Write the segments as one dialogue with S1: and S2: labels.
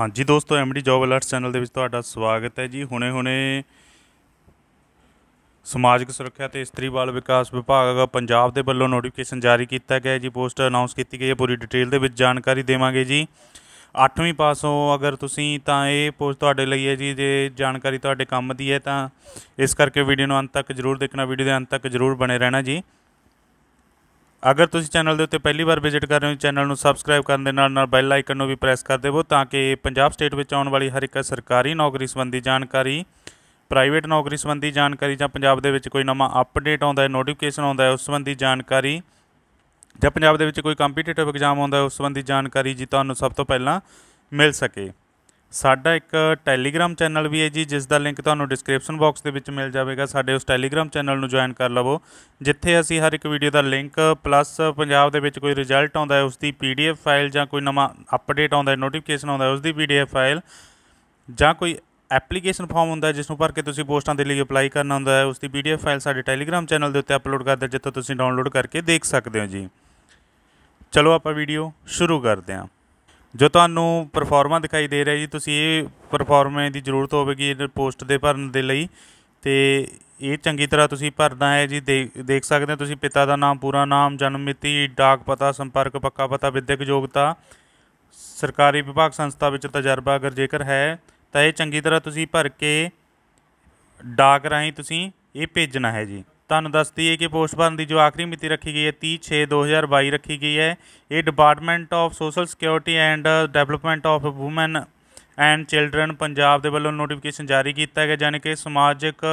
S1: ਹਾਂਜੀ ਦੋਸਤੋ MD job alerts channel ਦੇ ਵਿੱਚ ਤੁਹਾਡਾ ਸਵਾਗਤ ਹੈ ਜੀ ਹੁਣੇ-ਹੁਣੇ ਸਮਾਜਿਕ ਸੁਰੱਖਿਆ ਤੇ ਇਸਤਰੀ ਬਾਲ ਵਿਕਾਸ ਵਿਭਾਗ ਪੰਜਾਬ ਦੇ ਵੱਲੋਂ ਨੋਟੀਫਿਕੇਸ਼ਨ ਜਾਰੀ ਕੀਤਾ ਗਿਆ ਜੀ ਪੋਸਟ ਅਨਾਉਂਸ ਕੀਤੀ ਗਈ ਹੈ ਪੂਰੀ ਡਿਟੇਲ ਦੇ ਵਿੱਚ ਜਾਣਕਾਰੀ ਦੇਵਾਂਗੇ ਜੀ 8ਵੀਂ ਪਾਸ ਹੋ ਅਗਰ ਤੁਸੀਂ ਤਾਂ ਇਹ ਪੋਸਟ ਤੁਹਾਡੇ ਲਈ ਹੈ ਜੀ ਜੇ ਜਾਣਕਾਰੀ ਤੁਹਾਡੇ ਕੰਮ ਦੀ ਹੈ ਤਾਂ ਇਸ ਕਰਕੇ ਵੀਡੀਓ ਨੂੰ ਅੰਤ ਤੱਕ ਜ਼ਰੂਰ ਦੇਖਣਾ ਵੀਡੀਓ ਦੇ ਅੰਤ ਤੱਕ ਜ਼ਰੂਰ ਬਣੇ ਰਹਿਣਾ ਜੀ ਅਗਰ ਤੁਸੀਂ ਚੈਨਲ ਦੇ ਉੱਤੇ ਪਹਿਲੀ ਵਾਰ ਵਿਜ਼ਿਟ ਕਰ ਰਹੇ ਹੋ ਚੈਨਲ ਨੂੰ ਸਬਸਕ੍ਰਾਈਬ ਕਰਨ ਦੇ ਨਾਲ ਨਾਲ ਬੈਲ ਆਈਕਨ ਨੂੰ ਵੀ ਪ੍ਰੈਸ ਕਰ ਦੇਵੋ ਤਾਂ ਕਿ ਪੰਜਾਬ ਸਟੇਟ ਵਿੱਚ ਆਉਣ ਵਾਲੀ ਹਰ ਇੱਕ ਸਰਕਾਰੀ ਨੌਕਰੀ ਸੰਬੰਧੀ ਜਾਣਕਾਰੀ ਪ੍ਰਾਈਵੇਟ ਨੌਕਰੀ ਸੰਬੰਧੀ ਜਾਣਕਾਰੀ ਜਾਂ ਪੰਜਾਬ ਦੇ ਵਿੱਚ ਕੋਈ ਨਵਾਂ ਅਪਡੇਟ ਆਉਂਦਾ ਹੈ ਨੋਟੀਫਿਕੇਸ਼ਨ ਆਉਂਦਾ ਹੈ ਉਸ ਸੰਬੰਧੀ ਜਾਣਕਾਰੀ ਜਾਂ ਪੰਜਾਬ ਦੇ ਵਿੱਚ ਕੋਈ ਕੰਪੀਟੀਟਿਵ ਐਗਜ਼ਾਮ ਆਉਂਦਾ ਹੈ ਉਸ ਸੰਬੰਧੀ ਜਾਣਕਾਰੀ ਜੀ ਤੁਹਾਨੂੰ ਸਭ ਤੋਂ ਪਹਿਲਾਂ ਮਿਲ ਸਕੇ ਸਾਡਾ ਇੱਕ ਟੈਲੀਗ੍ਰam ਚੈਨਲ ਵੀ ਹੈ ਜੀ ਜਿਸ ਦਾ ਲਿੰਕ ਤੁਹਾਨੂੰ ਡਿਸਕ੍ਰਿਪਸ਼ਨ ਬਾਕਸ ਦੇ ਵਿੱਚ ਮਿਲ ਜਾਵੇਗਾ ਸਾਡੇ ਉਸ ਟੈਲੀਗ੍ਰam ਚੈਨਲ ਨੂੰ ਜੁਆਇਨ ਕਰ ਲਵੋ ਜਿੱਥੇ ਅਸੀਂ ਹਰ ਇੱਕ ਵੀਡੀਓ ਦਾ ਲਿੰਕ ਪਲੱਸ ਪੰਜਾਬ ਦੇ ਵਿੱਚ ਕੋਈ ਰਿਜ਼ਲਟ ਆਉਂਦਾ ਹੈ ਉਸ ਦੀ ਪੀਡੀਐਫ ਫਾਈਲ ਜਾਂ ਕੋਈ ਨਵਾਂ ਅਪਡੇਟ ਆਉਂਦਾ ਹੈ ਨੋਟੀਫਿਕੇਸ਼ਨ ਆਉਂਦਾ ਹੈ ਉਸ ਦੀ ਪੀਡੀਐਫ ਫਾਈਲ ਜਾਂ ਕੋਈ ਐਪਲੀਕੇਸ਼ਨ ਫਾਰਮ ਹੁੰਦਾ ਜਿਸ ਨੂੰ ਭਰ ਕੇ ਤੁਸੀਂ ਪੋਸਟਾਂ ਦੇ ਲਈ ਅਪਲਾਈ ਕਰਨਾ ਹੁੰਦਾ ਹੈ ਉਸ ਦੀ ਪੀਡੀਐਫ ਫਾਈਲ ਸਾਡੇ ਟੈਲੀਗ੍ਰam ਚੈਨਲ ਦੇ ਉੱਤੇ ਅਪਲੋਡ ਕਰਦੇ ਜਿੱਥੋਂ ਤੁਸੀਂ ਡਾਊਨਲੋਡ ਕਰਕੇ ਦੇਖ ਸਕਦੇ ਹੋ ਜੀ ਚਲੋ ਆਪਾਂ ਵੀਡੀਓ ਸ਼ੁਰੂ ਕਰਦੇ ਹਾਂ ਜੋ ਤੁਹਾਨੂੰ ਪਰਫਾਰਮਾ ਦਿਖਾਈ ਦੇ ਰਿਹਾ ਜੀ ਤੁਸੀਂ ਇਹ ਪਰਫਾਰਮਾ ਦੀ ਜ਼ਰੂਰਤ ਹੋਵੇਗੀ ਪੋਸਟ ਦੇ ਭਰਨ ਦੇ ਲਈ ਤੇ ਇਹ ਚੰਗੀ ਤਰ੍ਹਾਂ ਤੁਸੀਂ ਭਰਦਾ ਹੈ ਜੀ ਦੇਖ ਸਕਦੇ ਹੋ ਤੁਸੀਂ ਪਿਤਾ ਦਾ ਨਾਮ ਪੂਰਾ ਨਾਮ ਜਨਮ ਮਿਤੀ ਡਾਕ ਪਤਾ ਸੰਪਰਕ ਪੱਕਾ ਪਤਾ ਵਿਦਿਅਕ ਯੋਗਤਾ ਸਰਕਾਰੀ ਵਿਭਾਗ ਸੰਸਥਾ ਵਿੱਚ ਤਜਰਬਾ ਅਗਰ ਜੇਕਰ ਹੈ ਤਾਂ ਇਹ ਚੰਗੀ ਤਰ੍ਹਾਂ ਤੁਸੀਂ ਭਰ ਕੇ ਡਾਕ ਰਾਹੀਂ ਤੁਸੀਂ ਇਹ ਭੇਜਣਾ ਹੈ ਜੀ ਤੁਹਾਨੂੰ ਦੱਸ ਦਈਏ ਕਿ ਪੋਸਟ ਭਰਨ ਦੀ ਜੋ ਆਖਰੀ ਮਿਤੀ ਰੱਖੀ ਗਈ ਹੈ 30/6/2022 ਰੱਖੀ ਗਈ ਹੈ ਇਹ department of social security and development of women and children Punjab ਦੇ ਵੱਲੋਂ ਨੋਟੀਫਿਕੇਸ਼ਨ ਜਾਰੀ ਕੀਤਾ ਗਿਆ ਜਾਨਕਿ ਕਿ ਸਮਾਜਿਕ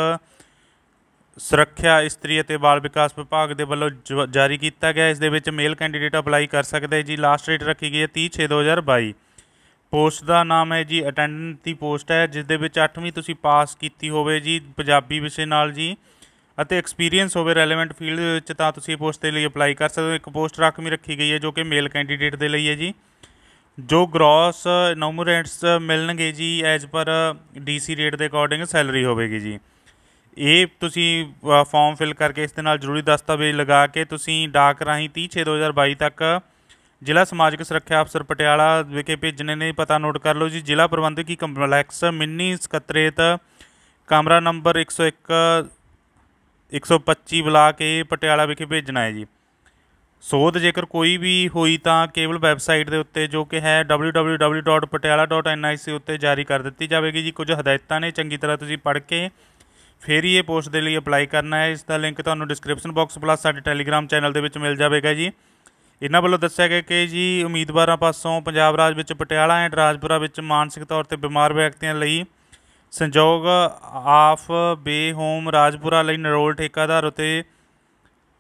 S1: ਸੁਰੱਖਿਆ ਇਸਤਰੀ ਅਤੇ ਬਾਲ ਵਿਕਾਸ ਵਿਭਾਗ ਦੇ ਵੱਲੋਂ ਜਾਰੀ ਕੀਤਾ ਗਿਆ ਇਸ ਦੇ ਵਿੱਚ ਮੇਲ ਕੈਂਡੀਡੇਟ ਅਪਲਾਈ ਕਰ ਸਕਦੇ ਜੀ ਲਾਸਟ ਡੇਟ ਰੱਖੀ ਗਈ ਹੈ 30/6/2022 ਪੋਸਟ ਦਾ ਨਾਮ ਹੈ ਜੀ ਅਟੈਂਡੈਂਟ ਦੀ ਪੋਸਟ ਹੈ ਜਿਸ ਦੇ ਵਿੱਚ 8ਵੀਂ ਤੁਸੀਂ ਪਾਸ ਕੀਤੀ ਹੋਵੇ ਜੀ ਪੰਜਾਬੀ ਵਿਸ਼ੇ ਨਾਲ ਜੀ ਅਤੇ ਐਕਸਪੀਰੀਅੰਸ ਹੋਵੇ ਰੈਲੇਵੈਂਟ ਫੀਲਡ ਵਿੱਚ ਤਾਂ ਤੁਸੀਂ ਪੋਸਟ ਦੇ ਲਈ ਅਪਲਾਈ ਕਰ ਸਕਦੇ ਹੋ ਇੱਕ ਪੋਸਟ ਰੱਖਮੀ ਰੱਖੀ ਗਈ ਹੈ ਜੋ ਕਿ ਮੇਲ ਕੈਂਡੀਡੇਟ ਦੇ ਲਈ ਹੈ ਜੀ ਜੋ ਗ੍ਰੋਸ ਨੋਮੂਰੈਂਟਸ ਮਿਲਣਗੇ ਜੀ ਐਜ਼ ਪਰ ਡੀਸੀ ਰੇਟ ਦੇ ਅਕੋਰਡਿੰਗ ਸੈਲਰੀ ਹੋਵੇਗੀ ਜੀ ਇਹ ਤੁਸੀਂ ਫਾਰਮ ਫਿਲ ਕਰਕੇ ਇਸ ਦੇ ਨਾਲ ਜ਼ਰੂਰੀ ਦਸਤਾਵੇਜ਼ ਲਗਾ ਕੇ ਤੁਸੀਂ ਡਾਕ ਰਾਹੀਂ 30/6/2022 ਤੱਕ ਜ਼ਿਲ੍ਹਾ ਸਮਾਜਿਕ ਸੁਰੱਖਿਆ ਅਫਸਰ ਪਟਿਆਲਾ ਵਿਖੇ ਭੇਜਣੇ ਨੇ ਪਤਾ ਨੋਟ ਕਰ ਲਓ ਜੀ ਜ਼ਿਲ੍ਹਾ ਪ੍ਰਬੰਧਕੀ ਕੰਪਲੈਕਸ ਮਿੰਨੀ ਸਕੱਤਰੇਤ ਕਮਰਾ ਨੰਬਰ 101 125 ਬੁਲਾ ਕੇ ਪਟਿਆਲਾ ਵਿਖੇ ਭੇਜਣਾ ਹੈ ਜੀ ਸੋਧ ਜੇਕਰ ਕੋਈ ਵੀ ਹੋਈ ਤਾਂ ਕੇਵਲ ਵੈਬਸਾਈਟ ਦੇ ਉੱਤੇ ਜੋ ਕਿ ਹੈ www.patiala.nic ਉੱਤੇ ਜਾਰੀ ਕਰ ਦਿੱਤੀ ਜਾਵੇਗੀ ਜੀ ਕੁਝ ਹਦਾਇਤਾਂ ਨੇ ਚੰਗੀ ਤਰ੍ਹਾਂ ਤੁਸੀਂ ਪੜ੍ਹ ਕੇ ਫਿਰ ਹੀ ਇਹ ਪੋਸਟ ਦੇ ਲਈ ਅਪਲਾਈ ਕਰਨਾ ਹੈ ਇਸ ਦਾ ਲਿੰਕ ਤੁਹਾਨੂੰ ਡਿਸਕ੍ਰਿਪਸ਼ਨ ਬਾਕਸ ਪਲੱਸ ਸਾਡੇ ਟੈਲੀਗ੍ਰਾਮ ਚੈਨਲ ਦੇ ਵਿੱਚ ਮਿਲ ਜਾਵੇਗਾ ਜੀ ਇਹਨਾਂ ਵੱਲੋਂ ਦੱਸਿਆ ਗਿਆ ਕਿ ਜੀ ਉਮੀਦਵਾਰਾਂ ਪਾਸੋਂ ਪੰਜਾਬ ਰਾਜ ਵਿੱਚ ਪਟਿਆਲਾ ਐਂਡ ਰਾਜਪੁਰਾ ਵਿੱਚ ਮਾਨਸਿਕ ਤੌਰ ਤੇ ਬਿਮਾਰ ਵਿਅਕਤੀਆਂ ਲਈ ਸੰਯੋਗ ਆਫ ਬੇ ਹੋਮ ਰਾਜਪੁਰਾ ਲਈ ਨਰੋਲ ਠੇਕਾਦਾਰ ਉਤੇ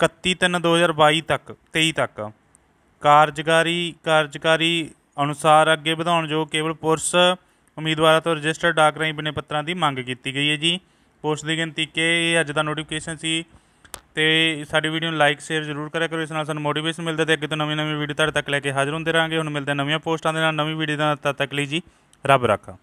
S1: 31 3 2022 ਤੱਕ 23 ਤੱਕ ਕਾਰਜਕਾਰੀ ਕਾਰਜਕਾਰੀ ਅਨੁਸਾਰ ਅੱਗੇ ਵਧਾਉਣ ਜੋ ਕੇਵਲ ਪੁਰਸ਼ ਉਮੀਦਵਾਰਾਂ ਤੋਂ ਰਜਿਸਟਰਡ ਡਾਕ ਰਾਹੀਂ ਬਿਨੇ ਪੱਤਰਾਂ ਦੀ ਮੰਗ ਕੀਤੀ ਗਈ ਹੈ ਜੀ ਪੋਸਟ ਦੀ ਗਿਣਤੀ ਕੇ ਇਹ ਅੱਜ ਦਾ ਨੋਟੀਫਿਕੇਸ਼ਨ ਸੀ ਤੇ ਸਾਡੀ ਵੀਡੀਓ ਨੂੰ ਲਾਈਕ ਸ਼ੇਅਰ ਜ਼ਰੂਰ ਕਰਿਆ ਕਰੋ ਇਸ ਨਾਲ ਸਾਨੂੰ ਮੋਟੀਵੇਸ਼ਨ ਮਿਲਦਾ ਤੇ ਅੱਗੇ ਤੋਂ ਨਵੀਂ ਨਵੀਂ ਵੀਡੀਓ ਤੁਹਾਡੇ ਤੱਕ ਲੈ ਕੇ ਹਾਜ਼ਰ ਹੁੰਦੇ ਰਾਂਗੇ ਹੁਣ ਮਿਲਦੇ ਨਵੀਆਂ ਪੋਸਟਾਂ ਦੇ ਨਾਲ ਨਵੀਂ ਵੀਡੀਓ ਦਾ ਤਦ ਤੱਕ ਲਈ ਜੀ ਰੱਬ ਰੱਖਾ